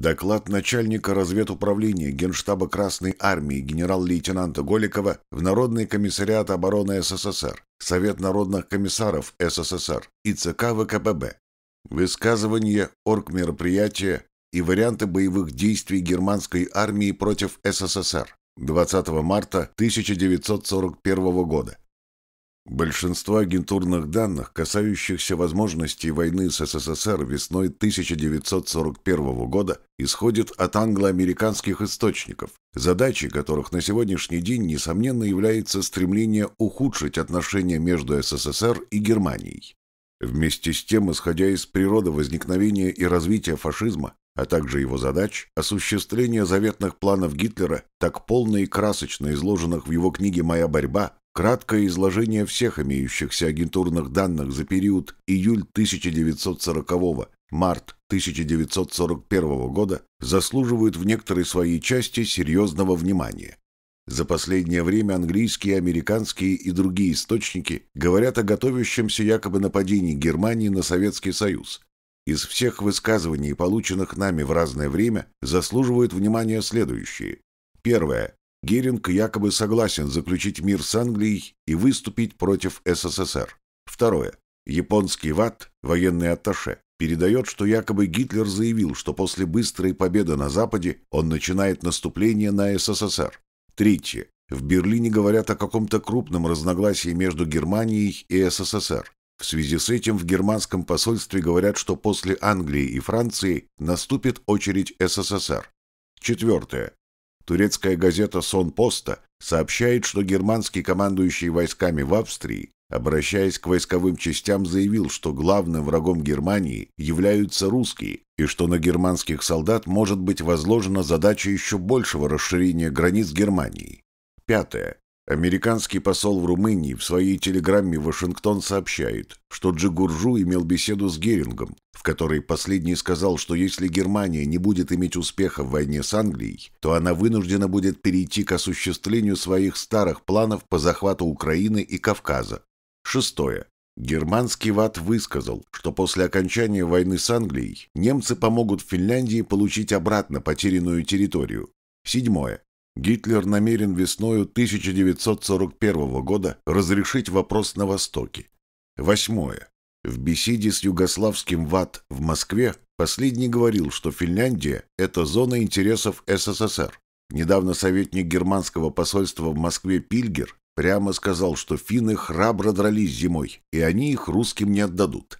Доклад начальника разведуправления Генштаба Красной Армии генерал-лейтенанта Голикова в Народный комиссариат обороны СССР, Совет народных комиссаров СССР и ЦК ВКПБ. Высказывание оргмероприятия и варианты боевых действий германской армии против СССР 20 марта 1941 года. Большинство агентурных данных, касающихся возможностей войны с СССР весной 1941 года, исходит от англо-американских источников, задачи которых на сегодняшний день, несомненно, является стремление ухудшить отношения между СССР и Германией. Вместе с тем, исходя из природы возникновения и развития фашизма, а также его задач, осуществление заветных планов Гитлера, так полно и красочно изложенных в его книге «Моя борьба», Краткое изложение всех имеющихся агентурных данных за период июль 1940 март 1941 года заслуживают в некоторой своей части серьезного внимания. За последнее время английские, американские и другие источники говорят о готовящемся якобы нападении Германии на Советский Союз. Из всех высказываний, полученных нами в разное время, заслуживают внимания следующие. Первое. Геринг якобы согласен заключить мир с Англией и выступить против СССР. Второе. Японский ВАТ, военный атташе, передает, что якобы Гитлер заявил, что после быстрой победы на Западе он начинает наступление на СССР. Третье. В Берлине говорят о каком-то крупном разногласии между Германией и СССР. В связи с этим в германском посольстве говорят, что после Англии и Франции наступит очередь СССР. Четвертое. Турецкая газета «Сонпоста» сообщает, что германский командующий войсками в Австрии, обращаясь к войсковым частям, заявил, что главным врагом Германии являются русские и что на германских солдат может быть возложена задача еще большего расширения границ Германии. Пятое. Американский посол в Румынии в своей телеграмме Вашингтон сообщает, что Джигуржу имел беседу с Герингом, в которой последний сказал, что если Германия не будет иметь успеха в войне с Англией, то она вынуждена будет перейти к осуществлению своих старых планов по захвату Украины и Кавказа. Шестое. Германский ват высказал, что после окончания войны с Англией немцы помогут Финляндии получить обратно потерянную территорию. Седьмое. Гитлер намерен весною 1941 года разрешить вопрос на Востоке. Восьмое. В беседе с югославским ВАТ в Москве последний говорил, что Финляндия – это зона интересов СССР. Недавно советник германского посольства в Москве Пильгер прямо сказал, что финны храбро дрались зимой, и они их русским не отдадут.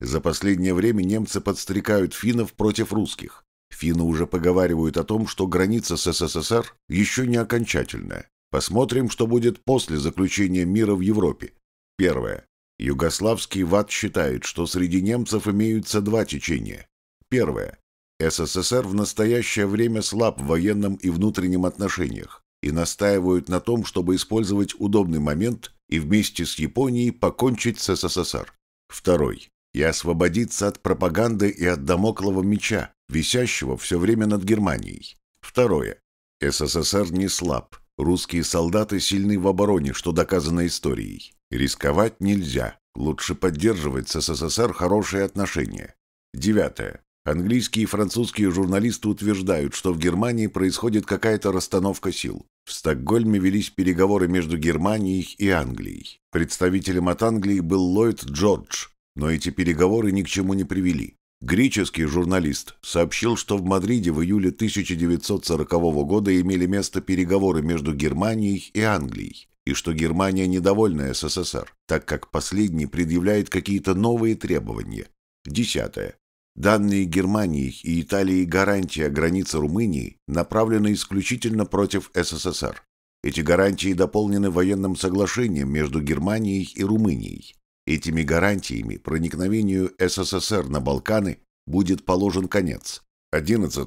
За последнее время немцы подстрекают финнов против русских. Финны уже поговаривают о том, что граница с СССР еще не окончательная. Посмотрим, что будет после заключения мира в Европе. Первое. Югославский ВАД считает, что среди немцев имеются два течения. Первое. СССР в настоящее время слаб в военном и внутреннем отношениях и настаивают на том, чтобы использовать удобный момент и вместе с Японией покончить с СССР. Второй и освободиться от пропаганды и от домоклого меча, висящего все время над Германией. Второе. СССР не слаб. Русские солдаты сильны в обороне, что доказано историей. Рисковать нельзя. Лучше поддерживать с СССР хорошие отношения. Девятое. Английские и французские журналисты утверждают, что в Германии происходит какая-то расстановка сил. В Стокгольме велись переговоры между Германией и Англией. Представителем от Англии был Ллойд Джордж, но эти переговоры ни к чему не привели. Греческий журналист сообщил, что в Мадриде в июле 1940 года имели место переговоры между Германией и Англией, и что Германия недовольна СССР, так как последний предъявляет какие-то новые требования. Десятое. Данные Германии и Италии гарантия границы Румынии направлены исключительно против СССР. Эти гарантии дополнены военным соглашением между Германией и Румынией. Этими гарантиями проникновению СССР на Балканы будет положен конец. 11.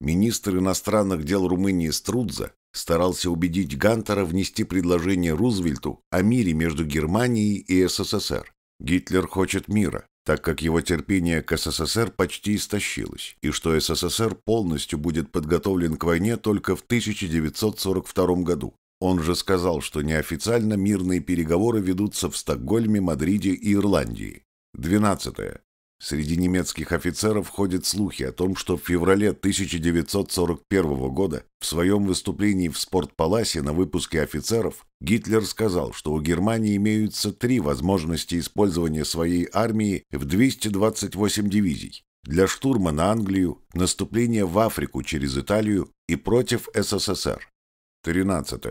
Министр иностранных дел Румынии Струдза старался убедить Гантера внести предложение Рузвельту о мире между Германией и СССР. Гитлер хочет мира, так как его терпение к СССР почти истощилось, и что СССР полностью будет подготовлен к войне только в 1942 году. Он же сказал, что неофициально мирные переговоры ведутся в Стокгольме, Мадриде и Ирландии. 12. Среди немецких офицеров ходят слухи о том, что в феврале 1941 года в своем выступлении в Спортпаласе на выпуске офицеров Гитлер сказал, что у Германии имеются три возможности использования своей армии в 228 дивизий для штурма на Англию, наступления в Африку через Италию и против СССР. 13.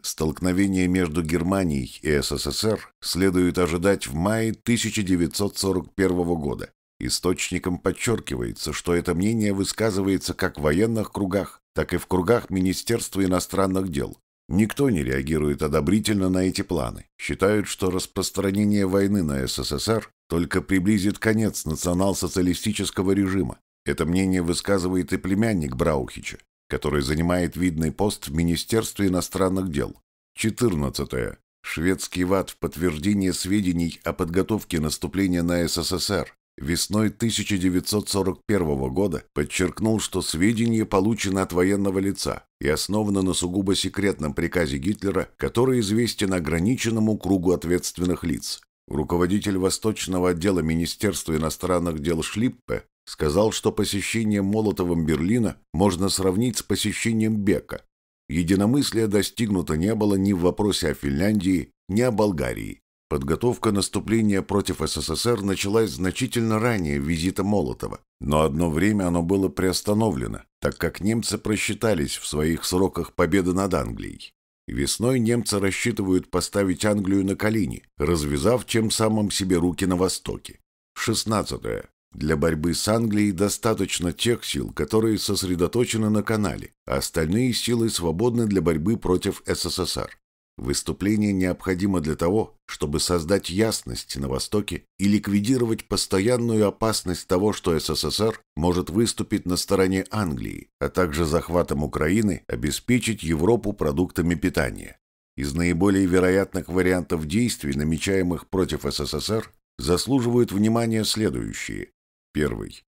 Столкновение между Германией и СССР следует ожидать в мае 1941 года. Источником подчеркивается, что это мнение высказывается как в военных кругах, так и в кругах Министерства иностранных дел. Никто не реагирует одобрительно на эти планы. Считают, что распространение войны на СССР только приблизит конец национал-социалистического режима. Это мнение высказывает и племянник Браухича, который занимает видный пост в Министерстве иностранных дел. 14. Шведский ВАД в подтверждении сведений о подготовке наступления на СССР весной 1941 года подчеркнул, что сведения получены от военного лица и основаны на сугубо секретном приказе Гитлера, который известен ограниченному кругу ответственных лиц. Руководитель Восточного отдела Министерства иностранных дел Шлиппе Сказал, что посещение Молотовым Берлина можно сравнить с посещением Бека. Единомыслия достигнуто не было ни в вопросе о Финляндии, ни о Болгарии. Подготовка наступления против СССР началась значительно ранее визита Молотова, но одно время оно было приостановлено, так как немцы просчитались в своих сроках победы над Англией. Весной немцы рассчитывают поставить Англию на колени, развязав тем самым себе руки на востоке. 16. Для борьбы с Англией достаточно тех сил, которые сосредоточены на канале, а остальные силы свободны для борьбы против СССР. Выступление необходимо для того, чтобы создать ясность на Востоке и ликвидировать постоянную опасность того, что СССР может выступить на стороне Англии, а также захватом Украины обеспечить Европу продуктами питания. Из наиболее вероятных вариантов действий, намечаемых против СССР, заслуживают внимания следующие. Первый.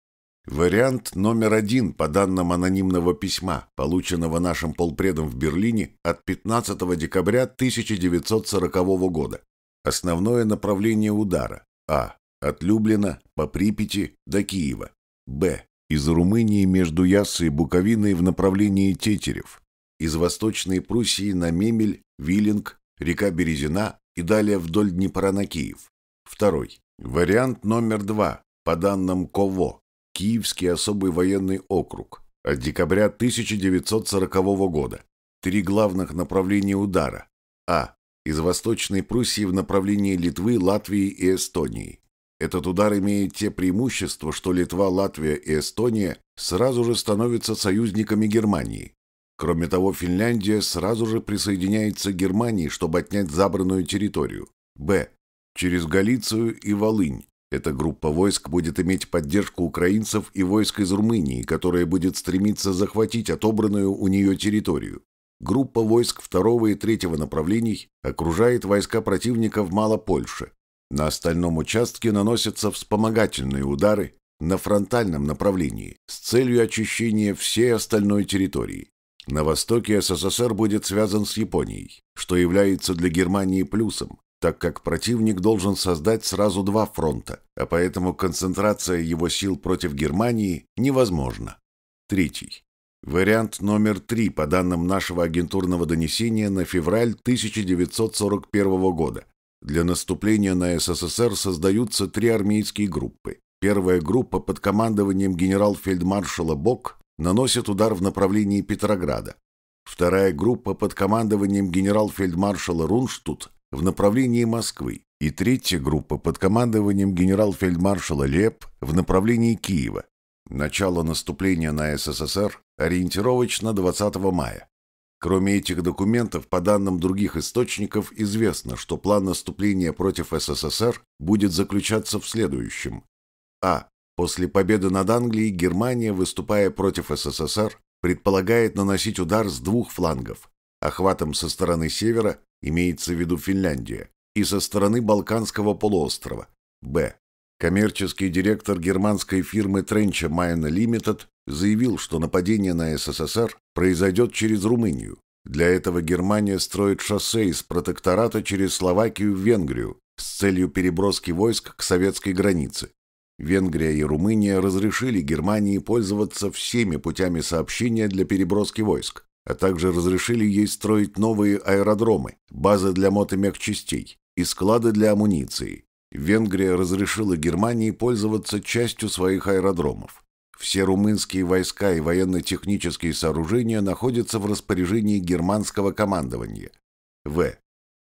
Вариант номер один по данным анонимного письма, полученного нашим полпредом в Берлине от 15 декабря 1940 года. Основное направление удара – А. От Люблина по Припяти до Киева. Б. Из Румынии между Яссой и Буковиной в направлении Тетерев. Из Восточной Пруссии на Мемель, Виллинг, река Березина и далее вдоль Днепра на Киев. Второй. Вариант номер два по данным КОВО, Киевский особый военный округ, от декабря 1940 года три главных направления удара. А. Из Восточной Пруссии в направлении Литвы, Латвии и Эстонии. Этот удар имеет те преимущества, что Литва, Латвия и Эстония сразу же становятся союзниками Германии. Кроме того, Финляндия сразу же присоединяется к Германии, чтобы отнять забранную территорию. Б. Через Галицию и Волынь, эта группа войск будет иметь поддержку украинцев и войск из Румынии, которая будет стремиться захватить отобранную у нее территорию. Группа войск второго и третьего направлений окружает войска противника в Малопольше. На остальном участке наносятся вспомогательные удары на фронтальном направлении с целью очищения всей остальной территории. На востоке СССР будет связан с Японией, что является для Германии плюсом, так как противник должен создать сразу два фронта, а поэтому концентрация его сил против Германии невозможна. Третий. Вариант номер три по данным нашего агентурного донесения на февраль 1941 года. Для наступления на СССР создаются три армейские группы. Первая группа под командованием генерал-фельдмаршала Бок наносит удар в направлении Петрограда. Вторая группа под командованием генерал-фельдмаршала Рунштут в направлении Москвы и третья группа под командованием генерал-фельдмаршала Леп в направлении Киева. Начало наступления на СССР ориентировочно 20 мая. Кроме этих документов, по данным других источников, известно, что план наступления против СССР будет заключаться в следующем. А. После победы над Англией Германия, выступая против СССР, предполагает наносить удар с двух флангов Охватом со стороны севера имеется в виду Финляндия и со стороны Балканского полуострова. Б. Коммерческий директор германской фирмы Тренча Майна Лимитед заявил, что нападение на СССР произойдет через Румынию. Для этого Германия строит шоссе из протектората через Словакию в Венгрию с целью переброски войск к советской границе. Венгрия и Румыния разрешили Германии пользоваться всеми путями сообщения для переброски войск а также разрешили ей строить новые аэродромы, базы для мотомехчастей и склады для амуниции. Венгрия разрешила Германии пользоваться частью своих аэродромов. Все румынские войска и военно-технические сооружения находятся в распоряжении германского командования. В.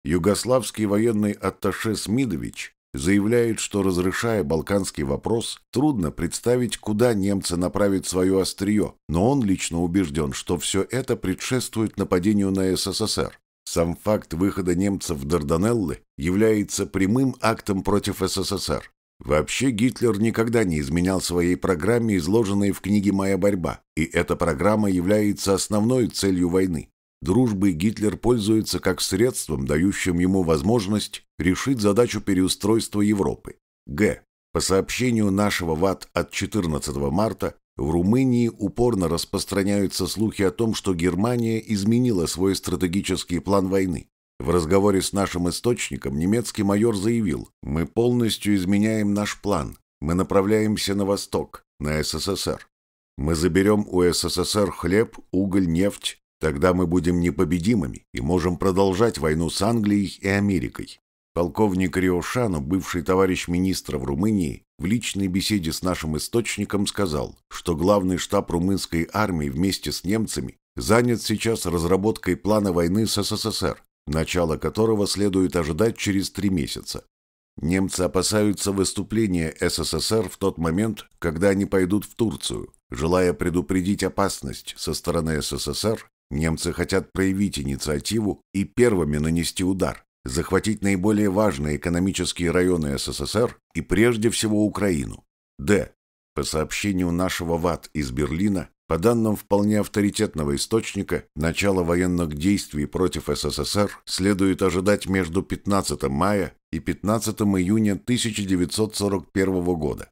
Югославский военный атташе Смидович заявляет, что, разрешая балканский вопрос, трудно представить, куда немцы направят свое острие, но он лично убежден, что все это предшествует нападению на СССР. Сам факт выхода немцев в Дарданеллы является прямым актом против СССР. Вообще Гитлер никогда не изменял своей программе, изложенной в книге «Моя борьба», и эта программа является основной целью войны. Дружбой Гитлер пользуется как средством, дающим ему возможность решить задачу переустройства Европы. Г. По сообщению нашего ВАД от 14 марта, в Румынии упорно распространяются слухи о том, что Германия изменила свой стратегический план войны. В разговоре с нашим источником немецкий майор заявил, «Мы полностью изменяем наш план. Мы направляемся на восток, на СССР. Мы заберем у СССР хлеб, уголь, нефть, Тогда мы будем непобедимыми и можем продолжать войну с Англией и Америкой. Полковник Риошану, бывший товарищ министра в Румынии, в личной беседе с нашим источником сказал, что главный штаб румынской армии вместе с немцами занят сейчас разработкой плана войны с СССР, начало которого следует ожидать через три месяца. Немцы опасаются выступления СССР в тот момент, когда они пойдут в Турцию, желая предупредить опасность со стороны СССР Немцы хотят проявить инициативу и первыми нанести удар, захватить наиболее важные экономические районы СССР и прежде всего Украину. Д. По сообщению нашего ВАД из Берлина, по данным вполне авторитетного источника, начало военных действий против СССР следует ожидать между 15 мая и 15 июня 1941 года.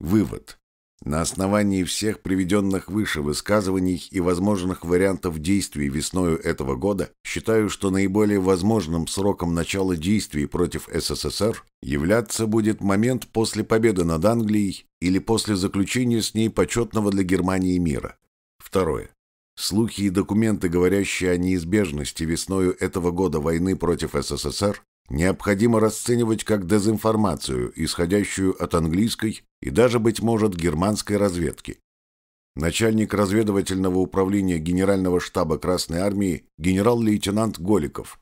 Вывод. На основании всех приведенных выше высказываний и возможных вариантов действий весною этого года, считаю, что наиболее возможным сроком начала действий против СССР являться будет момент после победы над Англией или после заключения с ней почетного для Германии мира. Второе. Слухи и документы, говорящие о неизбежности весною этого года войны против СССР, необходимо расценивать как дезинформацию, исходящую от английской и даже, быть может, германской разведки. Начальник разведывательного управления Генерального штаба Красной Армии генерал-лейтенант Голиков